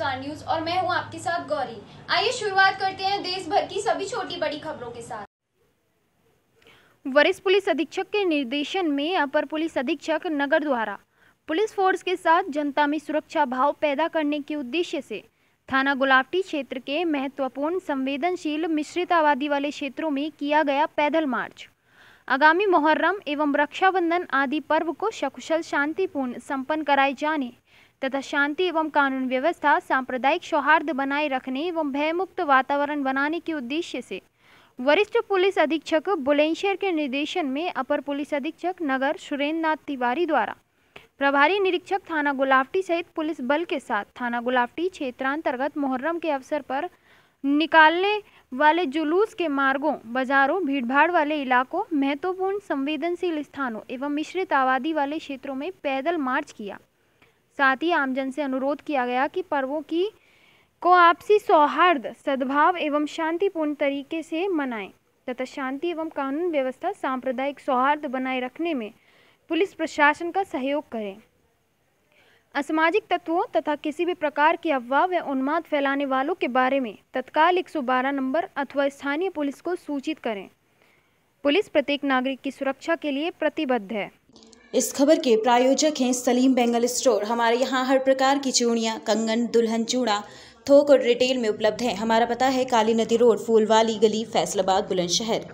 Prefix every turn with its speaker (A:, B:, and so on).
A: star news और मैं हूं आपके साथ गौरी आइए शुरुआत करते हैं देश भर की सभी छोटी बड़ी खबरों के साथ
B: वरिष्ठ पुलिस अधीक्षक के निर्देशन में अपर पुलिस अधीक्षक नगर द्वारा पुलिस फोर्स के साथ जनता में सुरक्षा भाव पैदा करने के उद्देश्य से थाना गुलावटी क्षेत्र के महत्वपूर्ण संवेदनशील मिश्रित आबादी वाले क्षेत्रों में किया गया पैदल मार्च आगामी मोहर्रम एवं रक्षाबंधन आदि पर्व को सकुशल शांतिपूर्ण संपन्न कराए जाने तथा शांति एवं कानून व्यवस्था सांप्रदायिक सौहार्द बनाए रखने एवं भयमुक्त वातावरण बनाने के उद्देश्य से वरिष्ठ पुलिस अधीक्षक बुलेंशर के निर्देशन में अपर पुलिस अधीक्षक नगर सुरेंद्र नाथ तिवारी द्वारा प्रभारी निरीक्षक थाना गुलावटी सहित पुलिस बल के साथ थाना गुलावटी क्षेत्रांतर्गत मुहर्रम के अवसर पर निकालने वाले जुलूस के मार्गों बाजारों भीड़भाड़ वाले इलाकों महत्वपूर्ण संवेदनशील स्थानों एवं मिश्रित आबादी वाले क्षेत्रों में पैदल मार्च किया साथ ही आमजन से अनुरोध किया गया कि पर्वों की को आपसी सौहार्द सद्भाव एवं शांतिपूर्ण तरीके से मनाएं तथा शांति एवं कानून व्यवस्था सांप्रदायिक सौहार्द बनाए रखने में पुलिस प्रशासन का सहयोग करें असामाजिक तत्वों तथा किसी भी प्रकार की अफवाह व उन्माद फैलाने वालों के बारे में तत्काल 112 नंबर अथवा स्थानीय पुलिस को
C: सूचित करें पुलिस प्रत्येक नागरिक की सुरक्षा के लिए प्रतिबद्ध है इस खबर के प्रायोजक हैं सलीम बेंगल स्टोर हमारे यहाँ हर प्रकार की चूड़ियाँ कंगन दुल्हन चूड़ा थोक और रिटेल में उपलब्ध है हमारा पता है काली नदी रोड फूलवाली गली फैसलाबाद बुलंदशहर